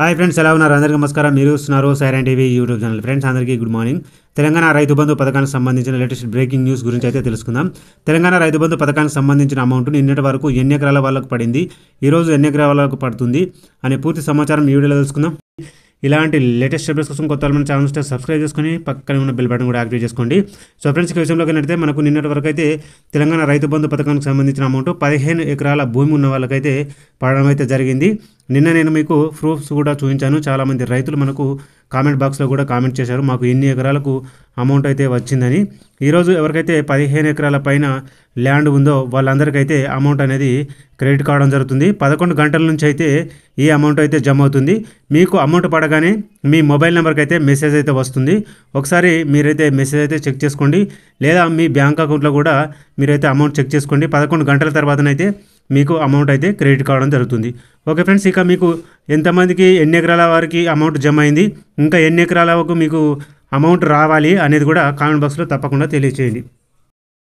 hi friends ఎలా ఉన్నారు అందరికీ నమస్కారం మీరు చూస్తున్నారు siren TV YouTube channel friends అందరికీ గుడ్ మార్నింగ్ తెలంగాణ రైతు బంధు పథకానికి సంబంధించిన లేటెస్ట్ బ్రేకింగ్ న్యూస్ గురించి అయితే తెలుసుకుందాం తెలంగాణ రైతు బంధు పథకానికి సంబంధించిన అమౌంట్ నిన్నటి వరకు ఎన్ని ఎకరాల వాళ్ళకు పడింది ఈరోజు ఎన్ని ఎకరాల వాళ్ళకు పడుతుంది అనే పూర్తి సమాచారం ఈ వీడియోలో తెలుసుకుందాం ఇలాంటి లేటెస్ట్ అప్డేట్స్ కోసం కొత్త మన ఛానల్ ఉంటే సబ్స్క్రైబ్ చేసుకొని పక్కనే ఉన్న బెల్ బటన్ కూడా యాక్టివేట్ చేసుకోండి సో ఫ్రెండ్స్ ఈ విషయంలో అయితే మనకు నిన్నటి వరకు అయితే తెలంగాణ రైతు బంధు పథకానికి సంబంధించిన అమౌంట్ పదిహేను ఎకరాల భూమి ఉన్న వాళ్ళకైతే పడడం అయితే జరిగింది నిన్న నేను మీకు ప్రూఫ్స్ కూడా చూపించాను చాలామంది రైతులు మనకు కామెంట్ బాక్స్లో కూడా కామెంట్ చేశారు మాకు ఇన్ని ఎకరాలకు అమౌంట్ అయితే వచ్చిందని ఈరోజు ఎవరికైతే పదిహేను ఎకరాల పైన ల్యాండ్ ఉందో వాళ్ళందరికైతే అమౌంట్ అనేది క్రెడిట్ కావడం జరుగుతుంది పదకొండు గంటల నుంచి అయితే ఈ అమౌంట్ అయితే జమ అవుతుంది మీకు అమౌంట్ పడగానే మీ మొబైల్ నెంబర్కి అయితే మెసేజ్ అయితే వస్తుంది ఒకసారి మీరైతే మెసేజ్ అయితే చెక్ చేసుకోండి లేదా మీ బ్యాంక్ అకౌంట్లో కూడా మీరైతే అమౌంట్ చెక్ చేసుకోండి పదకొండు గంటల తర్వాతనైతే మీకు అమౌంట్ అయితే క్రెడిట్ కావడం జరుగుతుంది ఓకే ఫ్రెండ్స్ ఇక మీకు ఎంతమందికి ఎన్ని ఎకరాల వారికి అమౌంట్ జమ అయింది ఇంకా ఎన్ని ఎకరాల వరకు మీకు అమౌంట్ రావాలి అనేది కూడా కామెంట్ బాక్స్లో తప్పకుండా తెలియచేయండి